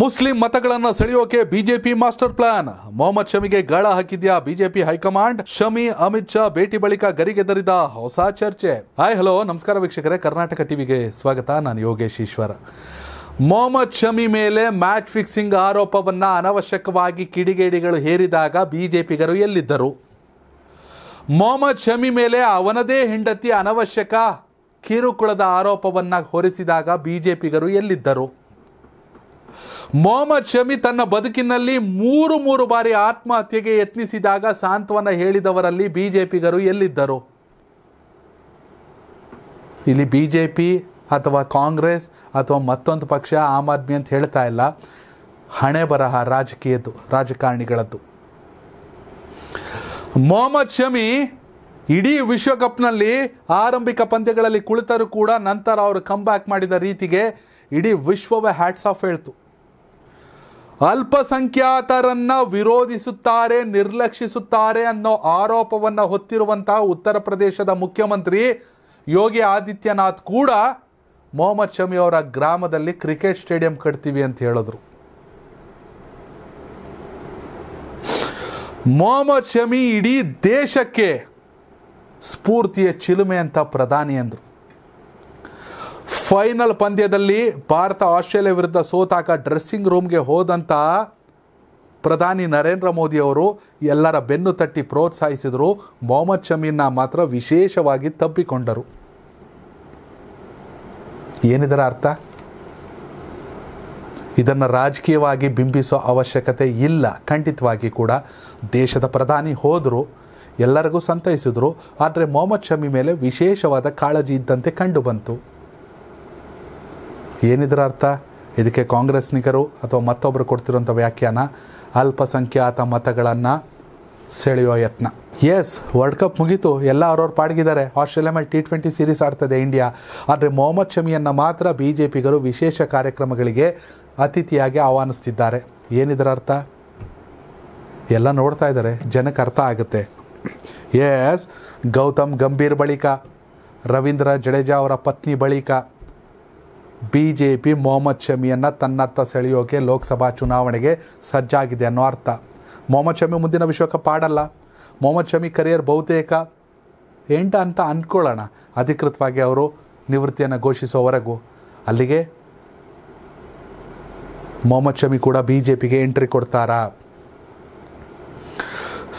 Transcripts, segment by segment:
Muslim ಮತಗಳನ್ನು ಸೆಳೆಯೋಕೆ BJP master plan Mohammed ಶಮಿಗೆ ಗಾಳ ಹಾಕಿದ್ಯಾ ಬಿಜೆಪಿ ಹೈಕಮಾಂಡ್ ಶಮಿ ಅಮಿತ್ ಶಾ ಭೇಟಿ ಬಳಿಕ ಗರಿಗೆದರಿದ ಹೊಸ ಚರ್ಚೆ ಹಾಯ್ ಹಲೋ ನಮಸ್ಕಾರ ವೀಕ್ಷಕರೇ ಕರ್ನಾಟಕ ಟಿವಿಗೆ ಸ್ವಾಗತ ನಾನು ಯೋಗೇಶ್ ಈಶ್ವರ ಮೊಹಮ್ಮದ್ ಶಮಿ ಮೇಲೆ ಮ್ಯಾಚ್ ಫಿಕ್ಸಿಂಗ್ ಆರೋಪವನ್ನ ಅನವಶ್ಯಕವಾಗಿ ಕಿಡಿಗೇಡಿಗಳು ಹೇರಿದಾಗ ಬಿಜೆಪಿಗರು ಎಲ್ಲಿದ್ದರು ಮೊಹಮ್ಮದ್ ಶಮಿ ಮೇಲೆ ಅವನದೇ ಹೆಂಡತಿ ಅನವಶ್ಯಕ ಕಿರುಕುಳದ ಆರೋಪವನ್ನ ಹೊರಿಸಿದಾಗ ಬಿಜೆಪಿಗರು ಎಲ್ಲಿದ್ದರು ಮೊಹಮ್ಮದ್ ಶಮಿ ತನ್ನ ಬದುಕಿನಲ್ಲಿ ಮೂರು ಮೂರು ಬಾರಿ ಆತ್ಮಹತ್ಯೆಗೆ ಯತ್ನಿಸಿದಾಗ ಸಾಂತ್ವನ ಹೇಳಿದವರಲ್ಲಿ ಬಿಜೆಪಿಗರು ಎಲ್ಲಿದ್ದರು ಇಲ್ಲಿ ಬಿ ಜೆ ಪಿ ಅಥವಾ ಕಾಂಗ್ರೆಸ್ ಅಥವಾ ಮತ್ತೊಂದು ಪಕ್ಷ ಆಮ್ ಆದ್ಮಿ ಅಂತ ಹೇಳ್ತಾ ಇಲ್ಲ ಹಣೆ ಬರಹ ರಾಜಕೀಯದ್ದು ರಾಜಕಾರಣಿಗಳದ್ದು ಮೊಹಮ್ಮದ್ ಶಮಿ ಇಡೀ ವಿಶ್ವಕಪ್ನಲ್ಲಿ ಆರಂಭಿಕ ಪಂದ್ಯಗಳಲ್ಲಿ ಕುಳಿತರೂ ಕೂಡ ನಂತರ ಅವರು ಕಮ್ ಬ್ಯಾಕ್ ಮಾಡಿದ ರೀತಿಗೆ ಇಡೀ ವಿಶ್ವವೇ ಹ್ಯಾಟ್ಸ್ ಆಫ್ ಹೇಳ್ತು ಅಲ್ಪಸಂಖ್ಯಾತರನ್ನ ವಿರೋಧಿಸುತ್ತಾರೆ ನಿರ್ಲಕ್ಷಿಸುತ್ತಾರೆ ಅನ್ನೋ ಆರೋಪವನ್ನು ಹೊತ್ತಿರುವಂತಹ ಉತ್ತರ ಪ್ರದೇಶದ ಮುಖ್ಯಮಂತ್ರಿ ಯೋಗಿ ಆದಿತ್ಯನಾಥ್ ಕೂಡ ಮೊಹಮ್ಮದ್ ಶಮಿ ಅವರ ಗ್ರಾಮದಲ್ಲಿ ಕ್ರಿಕೆಟ್ ಸ್ಟೇಡಿಯಂ ಕಟ್ತೀವಿ ಅಂತ ಹೇಳಿದ್ರು ಮೊಹಮ್ಮದ್ ಶಮಿ ಇಡೀ ದೇಶಕ್ಕೆ ಸ್ಫೂರ್ತಿಯ ಚಿಲುಮೆ ಅಂತ ಪ್ರಧಾನಿ ಅಂದರು ಫೈನಲ್ ಪಂದ್ಯದಲ್ಲಿ ಭಾರತ ಆಸ್ಟ್ರೇಲಿಯಾ ವಿರುದ್ಧ ಸೋತಾಕ ಡ್ರೆಸ್ಸಿಂಗ್ ರೂಮ್ಗೆ ಹೋದಂಥ ಪ್ರಧಾನಿ ನರೇಂದ್ರ ಮೋದಿ ಅವರು ಎಲ್ಲರ ಬೆನ್ನು ತಟ್ಟಿ ಪ್ರೋತ್ಸಾಹಿಸಿದರು ಮೊಹಮ್ಮದ್ ಶಮೀನ್ನ ಮಾತ್ರ ವಿಶೇಷವಾಗಿ ತಬ್ಬಿಕೊಂಡರು ಏನಿದರ ಅರ್ಥ ಇದನ್ನು ರಾಜಕೀಯವಾಗಿ ಬಿಂಬಿಸೋ ಅವಶ್ಯಕತೆ ಇಲ್ಲ ಖಂಡಿತವಾಗಿ ಕೂಡ ದೇಶದ ಪ್ರಧಾನಿ ಹೋದರು ಎಲ್ಲರಿಗೂ ಸಂತೈಸಿದರು ಆದರೆ ಮೊಹಮ್ಮದ್ ಶಮಿ ಮೇಲೆ ವಿಶೇಷವಾದ ಕಾಳಜಿ ಇದ್ದಂತೆ ಕಂಡುಬಂತು ಏನಿದ್ರ ಅರ್ಥ ಇದಕ್ಕೆ ಕಾಂಗ್ರೆಸ್ನಿಗರು ಅಥವಾ ಮತ್ತೊಬ್ಬರು ಕೊಡ್ತಿರುವಂಥ ವ್ಯಾಖ್ಯಾನ ಅಲ್ಪಸಂಖ್ಯಾತ ಮತಗಳನ್ನು ಸೆಳೆಯೋ ಯತ್ನ ಎಸ್ ವರ್ಲ್ಡ್ ಕಪ್ ಮುಗೀತು ಎಲ್ಲ ಅವ್ರವ್ರ ಪಾಡ್ಗಿದ್ದಾರೆ ಆಸ್ಟ್ರೇಲಿಯಾ ಮೇಲೆ ಟಿ ಟ್ವೆಂಟಿ ಸೀರೀಸ್ ಆಡ್ತದೆ ಇಂಡಿಯಾ ಆದರೆ ಮೊಹಮ್ಮದ್ ಶಮಿಯನ್ನು ಮಾತ್ರ ಬಿ ಜೆ ಪಿಗರು ವಿಶೇಷ ಕಾರ್ಯಕ್ರಮಗಳಿಗೆ ಅತಿಥಿಯಾಗಿ ಆಹ್ವಾನಿಸ್ತಿದ್ದಾರೆ ಏನಿದ್ರ ಅರ್ಥ ಎಲ್ಲ ನೋಡ್ತಾ ಇದ್ದಾರೆ ಜನಕ್ಕೆ ಅರ್ಥ ಆಗುತ್ತೆ ಎಸ್ ಗೌತಮ್ ಗಂಭೀರ್ ಬಳಿಕ ರವೀಂದ್ರ ಜಡೇಜಾ ಅವರ ಪತ್ನಿ ಬಳಿಕ ಬಿ ಜೆ ಪಿ ಮೊಹಮ್ಮದ್ ಶಮಿಯನ್ನು ತನ್ನತ್ತ ಸೆಳೆಯೋಕೆ ಲೋಕಸಭಾ ಚುನಾವಣೆಗೆ ಸಜ್ಜಾಗಿದೆ ಅನ್ನೋ ಅರ್ಥ ಮೊಹಮ್ಮದ್ ಶಮಿ ಮುಂದಿನ ವಿಶ್ವಕಪ್ ಆಡಲ್ಲ ಮೊಹಮ್ಮದ್ ಶಮಿ ಕರಿಯರ್ ಬಹುತೇಕ ಎಂಟ ಅಂತ ಅಂದ್ಕೊಳ್ಳೋಣ ಅಧಿಕೃತವಾಗಿ ಅವರು ನಿವೃತ್ತಿಯನ್ನು ಘೋಷಿಸುವವರೆಗೂ ಅಲ್ಲಿಗೆ ಮೊಹಮ್ಮದ್ ಶಮಿ ಕೂಡ ಬಿ ಜೆ ಪಿಗೆ ಎಂಟ್ರಿ ಕೊಡ್ತಾರಾ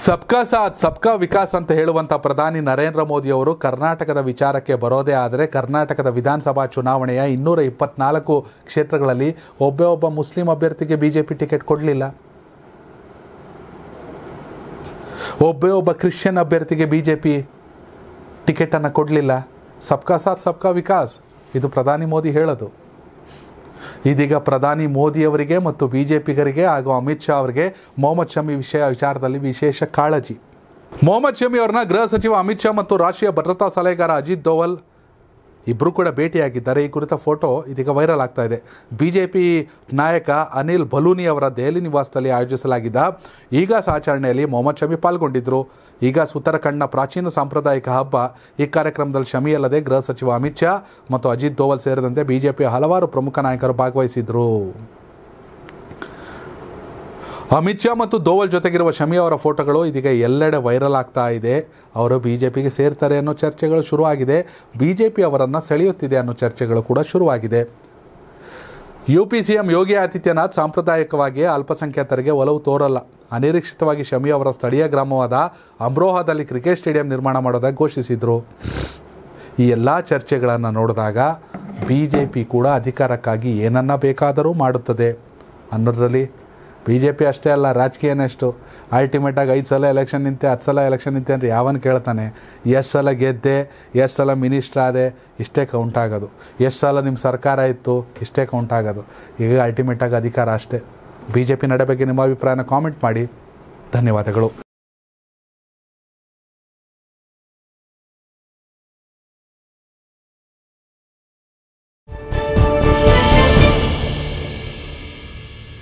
ಸಬ್ಕಾ ಸಾಥ್ ಸಬ್ಕಾ ವಿಕಾಸ್ ಅಂತ ಹೇಳುವಂಥ ಪ್ರಧಾನಿ ನರೇಂದ್ರ ಮೋದಿ ಅವರು ಕರ್ನಾಟಕದ ವಿಚಾರಕ್ಕೆ ಬರೋದೇ ಆದರೆ ಕರ್ನಾಟಕದ ವಿಧಾನಸಭಾ ಚುನಾವಣೆಯ ಇನ್ನೂರ ಇಪ್ಪತ್ನಾಲ್ಕು ಕ್ಷೇತ್ರಗಳಲ್ಲಿ ಒಬ್ಬೇ ಒಬ್ಬ ಮುಸ್ಲಿಂ ಅಭ್ಯರ್ಥಿಗೆ ಬಿಜೆಪಿ ಟಿಕೆಟ್ ಕೊಡಲಿಲ್ಲ ಒಬ್ಬೇ ಒಬ್ಬ ಕ್ರಿಶ್ಚಿಯನ್ ಅಭ್ಯರ್ಥಿಗೆ ಬಿಜೆಪಿ ಟಿಕೆಟನ್ನು ಕೊಡಲಿಲ್ಲ ಸಬ್ಕಾ ಸಾಥ್ ಸಬ್ಕಾ ವಿಕಾಸ್ ಇದು ಪ್ರಧಾನಿ ಮೋದಿ ಹೇಳೋದು ಇದೀಗ ಪ್ರಧಾನಿ ಮೋದಿಯವರಿಗೆ ಮತ್ತು ಬಿ ಜೆ ಪಿಗರಿಗೆ ಹಾಗೂ ಅಮಿತ್ ಶಾ ಅವರಿಗೆ ಮೊಹಮ್ಮದ್ ಶಮಿ ವಿಷಯ ವಿಚಾರದಲ್ಲಿ ವಿಶೇಷ ಕಾಳಜಿ ಮೊಹಮ್ಮದ್ ಶಮಿ ಅವರನ್ನ ಗೃಹ ಸಚಿವ ಅಮಿತ್ ಶಾ ಮತ್ತು ರಾಷ್ಟ್ರೀಯ ಭದ್ರತಾ ಸಲಹೆಗಾರ ಅಜಿತ್ ದೋವಲ್ ಇಬ್ಬರು ಕೂಡ ಭೇಟಿಯಾಗಿದ್ದಾರೆ ಈ ಕುರಿತ ಫೋಟೋ ಇದೀಗ ವೈರಲ್ ಆಗ್ತಾ ಇದೆ ಬಿಜೆಪಿ ನಾಯಕ ಅನಿಲ್ ಬಲೂನಿ ಅವರ ದೆಹಲಿ ನಿವಾಸದಲ್ಲಿ ಆಯೋಜಿಸಲಾಗಿದ್ದ ಈಗಾಸ್ ಆಚರಣೆಯಲ್ಲಿ ಮೊಹಮ್ಮದ್ ಶಮಿ ಪಾಲ್ಗೊಂಡಿದ್ದರು ಈಗಾಸ್ ಉತ್ತರಾಖಂಡ್ನ ಪ್ರಾಚೀನ ಸಾಂಪ್ರದಾಯಿಕ ಹಬ್ಬ ಈ ಕಾರ್ಯಕ್ರಮದಲ್ಲಿ ಶಮಿ ಅಲ್ಲದೆ ಗೃಹ ಸಚಿವ ಅಮಿತ್ ಶಾ ಮತ್ತು ಅಜಿತ್ ದೋವಲ್ ಸೇರಿದಂತೆ ಬಿಜೆಪಿಯ ಹಲವಾರು ಪ್ರಮುಖ ನಾಯಕರು ಭಾಗವಹಿಸಿದ್ದರು ಅಮಿತ್ ಶಾ ಮತ್ತು ದೋವಲ್ ಜೊತೆಗಿರುವ ಶಮಿ ಅವರ ಫೋಟೋಗಳು ಇದೀಗ ಎಲ್ಲೆಡೆ ವೈರಲ್ ಆಗ್ತಾ ಇದೆ ಅವರು ಬಿ ಜೆ ಪಿಗೆ ಸೇರ್ತಾರೆ ಅನ್ನೋ ಚರ್ಚೆಗಳು ಶುರುವಾಗಿದೆ ಬಿ ಜೆ ಪಿ ಅವರನ್ನು ಸೆಳೆಯುತ್ತಿದೆ ಅನ್ನೋ ಚರ್ಚೆಗಳು ಕೂಡ ಶುರುವಾಗಿದೆ U P C M Yogi Adityanath ಸಾಂಪ್ರದಾಯಿಕವಾಗಿ ಅಲ್ಪಸಂಖ್ಯಾತರಿಗೆ ಒಲವು ತೋರಲ್ಲ ಅನಿರೀಕ್ಷಿತವಾಗಿ ಶಮಿ ಅವರ ಸ್ಥಳೀಯ ಗ್ರಾಮವಾದ ಅಮ್ರೋಹಾದಲ್ಲಿ ಕ್ರಿಕೆಟ್ ಸ್ಟೇಡಿಯಂ ನಿರ್ಮಾಣ ಮಾಡೋದಾಗಿ ಘೋಷಿಸಿದರು ಈ ಎಲ್ಲ ಚರ್ಚೆಗಳನ್ನು ನೋಡಿದಾಗ ಬಿ ಜೆ ಪಿ ಕೂಡ ಅಧಿಕಾರಕ್ಕಾಗಿ ಏನನ್ನ ಬೇಕಾದರೂ ಮಾಡುತ್ತದೆ ಅನ್ನೋದರಲ್ಲಿ ಬಿ ಜೆ ಪಿ ಅಷ್ಟೇ ಅಲ್ಲ ರಾಜಕೀಯ ಎಷ್ಟು ಅಲ್ಟಿಮೇಟಾಗಿ ಐದು ಸಲ ಎಲೆಕ್ಷನ್ ನಿಂತೆ ಹತ್ತು ಸಲ ಎಲೆಕ್ಷನ್ ನಿಂತೆ ಅಂದರೆ ಯಾವನ್ನು ಕೇಳ್ತಾನೆ ಎಷ್ಟು ಸಲ ಗೆದ್ದೆ ಎಷ್ಟು ಸಲ ಮಿನಿಸ್ಟ್ರ್ ಆದೆ ಇಷ್ಟೇ ಕೌಂಟ್ ಆಗೋದು ಎಷ್ಟು ಸಲ ನಿಮ್ಮ ಸರ್ಕಾರ ಇತ್ತು ಇಷ್ಟೇ ಕೌಂಟ್ ಆಗೋದು ಈಗ ಅಲ್ಟಿಮೇಟಾಗಿ ಅಧಿಕಾರ ಅಷ್ಟೇ ಬಿ ಜೆ ಪಿ ನಡೆ ಬಗ್ಗೆ ನಿಮ್ಮ ಅಭಿಪ್ರಾಯನ ಕಾಮೆಂಟ್ ಮಾಡಿ ಧನ್ಯವಾದಗಳು